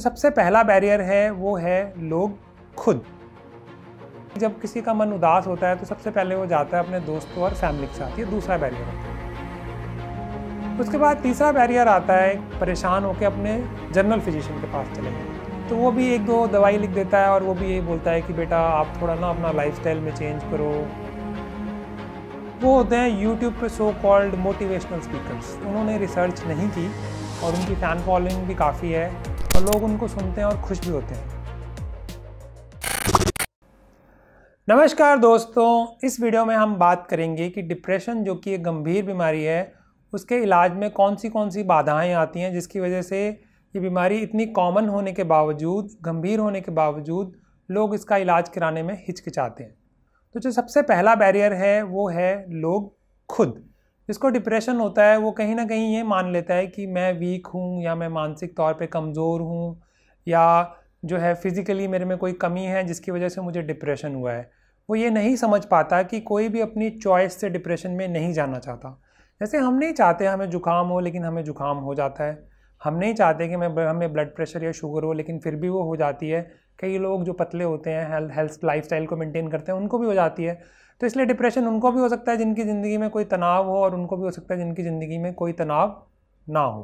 सबसे पहला बैरियर है वो है लोग खुद जब किसी का मन उदास होता है तो सबसे पहले वो जाता है अपने दोस्तों और फैमिली के साथ ये दूसरा बैरियर होता है उसके बाद तीसरा बैरियर आता है परेशान होकर अपने जनरल फिजिशियन के पास चले गए तो वो भी एक दो दवाई लिख देता है और वो भी यही बोलता है कि बेटा आप थोड़ा ना अपना लाइफ में चेंज करो वो होते हैं यूट्यूब पे सो कॉल्ड मोटिवेशनल स्पीकर उन्होंने रिसर्च नहीं की और उनकी फ़ैन फॉलोइंग भी काफ़ी है और लोग उनको सुनते हैं और खुश भी होते हैं नमस्कार दोस्तों इस वीडियो में हम बात करेंगे कि डिप्रेशन जो कि एक गंभीर बीमारी है उसके इलाज में कौन सी कौन सी बाधाएं आती हैं जिसकी वजह से ये बीमारी इतनी कॉमन होने के बावजूद गंभीर होने के बावजूद लोग इसका इलाज कराने में हिचकिचाते हैं तो जो सबसे पहला बैरियर है वो है लोग खुद जिसको डिप्रेशन होता है वो कहीं ना कहीं ये मान लेता है कि मैं वीक हूँ या मैं मानसिक तौर पे कमज़ोर हूँ या जो है फिज़िकली मेरे में कोई कमी है जिसकी वजह से मुझे डिप्रेशन हुआ है वो ये नहीं समझ पाता कि कोई भी अपनी चॉइस से डिप्रेशन में नहीं जाना चाहता जैसे हम नहीं चाहते हमें जुकाम हो लेकिन हमें जुकाम हो जाता है हम नहीं चाहते कि मैं हमें ब्लड प्रेशर या शुगर हो लेकिन फिर भी वो हो जाती है कई लोग जो पतले होते हैं हेल्थ हेल्थ स्टाइल को मेंटेन करते हैं उनको भी हो जाती है तो इसलिए डिप्रेशन उनको भी हो सकता है जिनकी ज़िंदगी में कोई तनाव हो और उनको भी हो सकता है जिनकी ज़िंदगी में कोई तनाव ना हो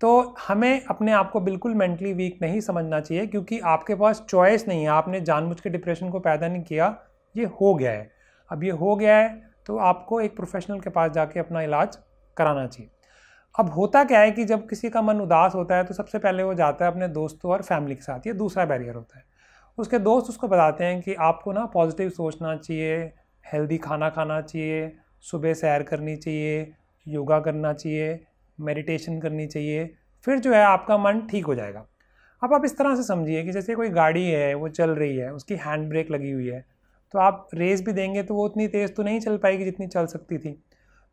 तो हमें अपने आप को बिल्कुल मेंटली वीक नहीं समझना चाहिए क्योंकि आपके पास चॉइस नहीं है आपने जानबूझ के डिप्रेशन को पैदा नहीं किया ये हो गया है अब ये हो गया है तो आपको एक प्रोफेशनल के पास जाके अपना इलाज कराना चाहिए अब होता क्या है कि जब किसी का मन उदास होता है तो सबसे पहले वो जाता है अपने दोस्तों और फैमिली के साथ ये दूसरा बैरियर होता है उसके दोस्त उसको बताते हैं कि आपको ना पॉजिटिव सोचना चाहिए हेल्दी खाना खाना चाहिए सुबह सैर करनी चाहिए योगा करना चाहिए मेडिटेशन करनी चाहिए फिर जो है आपका मन ठीक हो जाएगा अब आप इस तरह से समझिए कि जैसे कोई गाड़ी है वो चल रही है उसकी हैंड ब्रेक लगी हुई है तो आप रेस भी देंगे तो वो उतनी तेज़ तो नहीं चल पाएगी जितनी चल सकती थी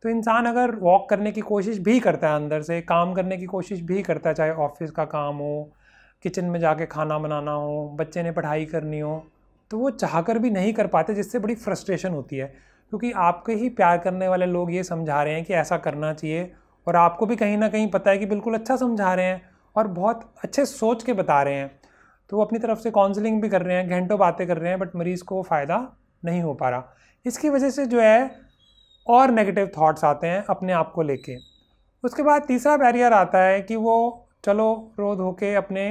तो इंसान अगर वॉक करने की कोशिश भी करता है अंदर से काम करने की कोशिश भी करता है चाहे ऑफिस का काम हो किचन में जाके खाना बनाना हो बच्चे ने पढ़ाई करनी हो तो वो चाह कर भी नहीं कर पाते जिससे बड़ी फ्रस्ट्रेशन होती है क्योंकि आपके ही प्यार करने वाले लोग ये समझा रहे हैं कि ऐसा करना चाहिए और आपको भी कहीं ना कहीं पता है कि बिल्कुल अच्छा समझा रहे हैं और बहुत अच्छे सोच के बता रहे हैं तो वो अपनी तरफ से काउंसलिंग भी कर रहे हैं घंटों बातें कर रहे हैं बट मरीज़ को फ़ायदा नहीं हो पा रहा इसकी वजह से जो है और नेगेटिव थाट्स आते हैं अपने आप को लेके उसके बाद तीसरा बैरियर आता है कि वो चलो रोध होके अपने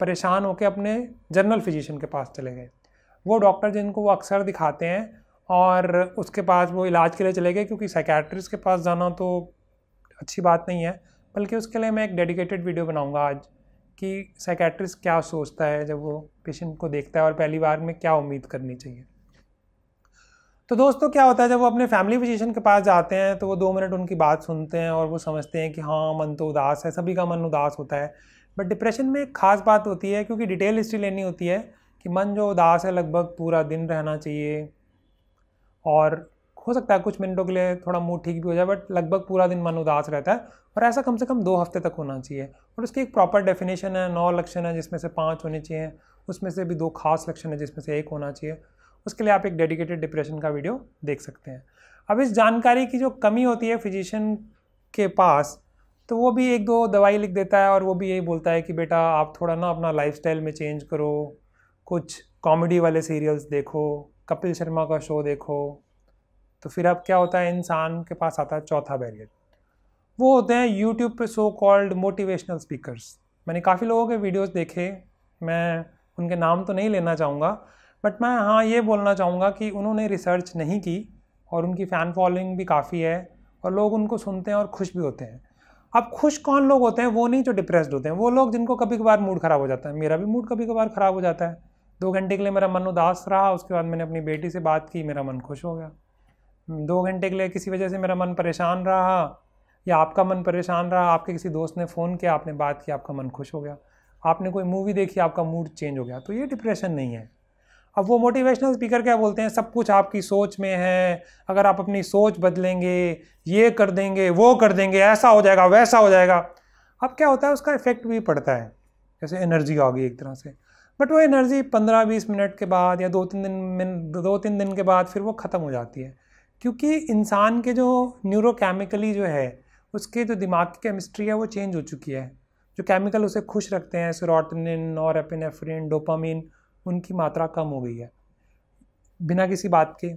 परेशान होके अपने जनरल फिजिशियन के पास चले गए वो डॉक्टर जिनको वो अक्सर दिखाते हैं और उसके पास वो इलाज के लिए चले गए क्योंकि साइकेट्रिस्ट के पास जाना तो अच्छी बात नहीं है बल्कि उसके लिए मैं एक डेडिकेटेड वीडियो बनाऊंगा आज कि साइकेट्रिस्ट क्या सोचता है जब वो पेशेंट को देखता है और पहली बार में क्या उम्मीद करनी चाहिए तो दोस्तों क्या होता है जब वो अपने फैमिली फिजिशियन के पास जाते हैं तो वो दो मिनट उनकी बात सुनते हैं और वो समझते हैं कि हाँ मन तो उदास है सभी का मन उदास होता है बट डिप्रेशन में एक खास बात होती है क्योंकि डिटेल हिस्ट्री लेनी होती है कि मन जो उदास है लगभग पूरा दिन रहना चाहिए और हो सकता है कुछ मिनटों के लिए थोड़ा मूड ठीक भी हो जाए बट लगभग पूरा दिन मन उदास रहता है और ऐसा कम से कम दो हफ्ते तक होना चाहिए और उसकी एक प्रॉपर डेफिनेशन है नौ लक्षण है जिसमें से पाँच होने चाहिए उसमें से भी दो खास लक्षण है जिसमें से एक होना चाहिए उसके लिए आप एक डेडिकेटेड डिप्रेशन का वीडियो देख सकते हैं अब इस जानकारी की जो कमी होती है फिजिशियन के पास तो वो भी एक दो दवाई लिख देता है और वो भी यही बोलता है कि बेटा आप थोड़ा ना अपना लाइफ में चेंज करो कुछ कॉमेडी वाले सीरियल्स देखो कपिल शर्मा का शो देखो तो फिर अब क्या होता है इंसान के पास आता है चौथा बैरियर वो होते हैं यूट्यूब पे सो कॉल्ड मोटिवेशनल स्पीकर्स मैंने काफ़ी लोगों के वीडियोस देखे मैं उनके नाम तो नहीं लेना चाहूँगा बट मैं हाँ ये बोलना चाहूँगा कि उन्होंने रिसर्च नहीं की और उनकी फ़ैन फॉलोइंग भी काफ़ी है और लोग उनको सुनते हैं और खुश भी होते हैं अब खुश कौन लोग होते हैं वो नहीं जो डिप्रेस्ड होते हैं वो लोग जिनको कभी कभार मूड ख़राब हो जाता है मेरा भी मूड कभी कभार ख़राब हो जाता है दो घंटे के लिए मेरा मन उदास रहा उसके बाद मैंने अपनी बेटी से बात की मेरा मन खुश हो गया हम्म, दो घंटे के लिए किसी वजह से मेरा मन परेशान रहा या आपका मन परेशान रहा आपके किसी दोस्त ने फ़ोन किया आपने बात की आपका मन खुश हो गया आपने कोई मूवी देखी आपका मूड चेंज हो गया तो ये डिप्रेशन नहीं है अब वो मोटिवेशनल स्पीकर क्या बोलते हैं सब कुछ आपकी सोच में है अगर आप अपनी सोच बदलेंगे ये कर देंगे वो कर देंगे ऐसा हो जाएगा वैसा हो जाएगा अब क्या होता है उसका इफेक्ट भी पड़ता है जैसे एनर्जी आ गई एक तरह से बट वो एनर्जी पंद्रह बीस मिनट के बाद या दो तीन दिन दो तीन दिन के बाद फिर वो ख़त्म हो जाती है क्योंकि इंसान के जो न्यूरोकेमिकली जो है उसके जो दिमाग की केमिस्ट्री है वो चेंज हो चुकी है जो केमिकल उसे खुश रखते हैं सिरोटनिन और एपिनेफ्रिन उनकी मात्रा कम हो गई है बिना किसी बात के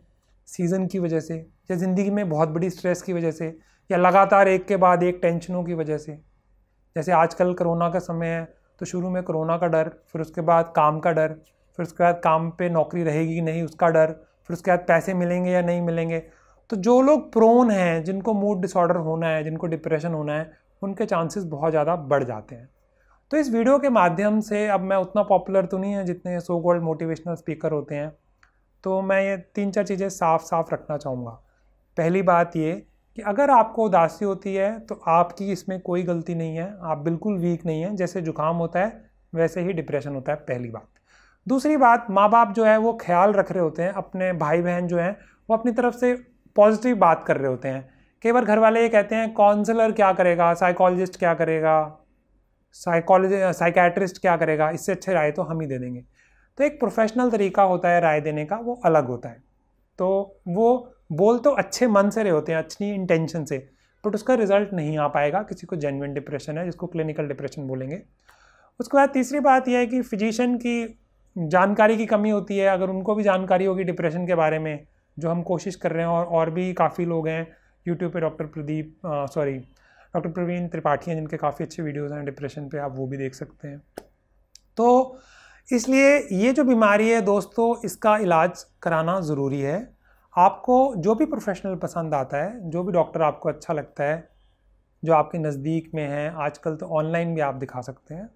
सीज़न की वजह से या ज़िंदगी में बहुत बड़ी स्ट्रेस की वजह से या लगातार एक के बाद एक टेंशनों की वजह से जैसे आजकल कोरोना का समय है तो शुरू में कोरोना का डर फिर उसके बाद काम का डर फिर उसके बाद काम पे नौकरी रहेगी कि नहीं उसका डर फिर उसके बाद पैसे मिलेंगे या नहीं मिलेंगे तो जो लोग प्रोन हैं जिनको मूड डिसऑर्डर होना है जिनको डिप्रेशन होना है उनके चांसेस बहुत ज़्यादा बढ़ जाते हैं तो इस वीडियो के माध्यम से अब मैं उतना पॉपुलर तो नहीं है जितने सो गोल्ड मोटिवेशनल स्पीकर होते हैं तो मैं ये तीन चार चीज़ें साफ साफ रखना चाहूँगा पहली बात ये कि अगर आपको उदासी होती है तो आपकी इसमें कोई गलती नहीं है आप बिल्कुल वीक नहीं है जैसे जुकाम होता है वैसे ही डिप्रेशन होता है पहली बात दूसरी बात माँ बाप जो है वो ख्याल रख रहे होते हैं अपने भाई बहन जो हैं वो अपनी तरफ से पॉजिटिव बात कर रहे होते हैं कई बार घर वाले ये कहते हैं काउंसलर क्या करेगा साइकोलॉजिस्ट क्या करेगा साइकोलॉजी साइकैट्रिस्ट क्या करेगा इससे अच्छे राय तो हम ही दे देंगे तो एक प्रोफेशनल तरीका होता है राय देने का वो अलग होता है तो वो बोल तो अच्छे मन से रहे होते हैं अच्छी इंटेंशन से बट उसका रिजल्ट नहीं आ पाएगा किसी को जेनविन डिप्रेशन है जिसको क्लिनिकल डिप्रेशन बोलेंगे उसके बाद तीसरी बात यह है कि फिजिशियन की जानकारी की कमी होती है अगर उनको भी जानकारी होगी डिप्रेशन के बारे में जो हम कोशिश कर रहे हैं और और भी काफ़ी लोग हैं यूट्यूब पे doctor Pradeep sorry doctor Praveen Tripathi हैं जिनके काफ़ी अच्छे वीडियोज़ हैं डिप्रेशन पे आप वो भी देख सकते हैं तो इसलिए ये जो बीमारी है दोस्तों इसका इलाज कराना ज़रूरी है आपको जो भी प्रोफेशनल पसंद आता है जो भी डॉक्टर आपको अच्छा लगता है जो आपके नज़दीक में है आजकल तो ऑनलाइन भी आप दिखा सकते हैं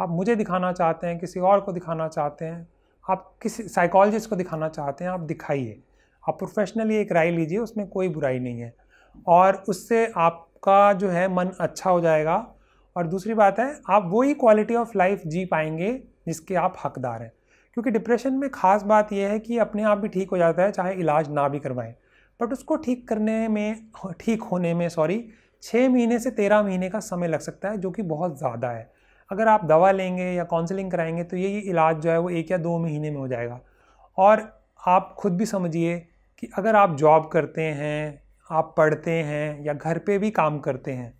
आप मुझे दिखाना चाहते हैं किसी और को दिखाना चाहते हैं आप किसी साइकोलॉजिस्ट को दिखाना चाहते हैं आप दिखाइए आप प्रोफेशनली एक राय लीजिए उसमें कोई बुराई नहीं है और उससे आप आपका जो है मन अच्छा हो जाएगा और दूसरी बात है आप वही क्वालिटी ऑफ लाइफ जी पाएंगे जिसके आप हकदार हैं क्योंकि डिप्रेशन में ख़ास बात यह है कि अपने आप भी ठीक हो जाता है चाहे इलाज ना भी करवाएं बट उसको ठीक करने में ठीक होने में सॉरी छः महीने से तेरह महीने का समय लग सकता है जो कि बहुत ज़्यादा है अगर आप दवा लेंगे या काउंसलिंग कराएंगे तो ये इलाज जो है वो एक या दो महीने में हो जाएगा और आप खुद भी समझिए कि अगर आप जॉब करते हैं आप पढ़ते हैं या घर पे भी काम करते हैं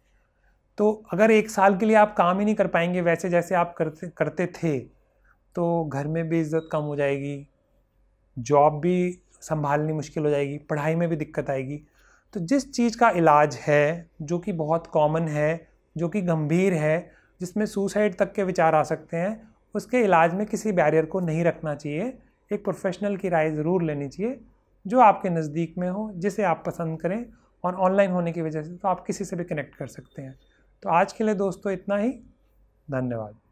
तो अगर एक साल के लिए आप काम ही नहीं कर पाएंगे वैसे जैसे आप करते करते थे तो घर में भी इज़्ज़त कम हो जाएगी जॉब भी संभालनी मुश्किल हो जाएगी पढ़ाई में भी दिक्कत आएगी तो जिस चीज़ का इलाज है जो कि बहुत कॉमन है जो कि गंभीर है जिसमें सुसाइड तक के विचार आ सकते हैं उसके इलाज में किसी बैरियर को नहीं रखना चाहिए एक प्रोफेशनल की राय ज़रूर लेनी चाहिए जो आपके नज़दीक में हो जिसे आप पसंद करें और ऑनलाइन होने की वजह से तो आप किसी से भी कनेक्ट कर सकते हैं तो आज के लिए दोस्तों इतना ही धन्यवाद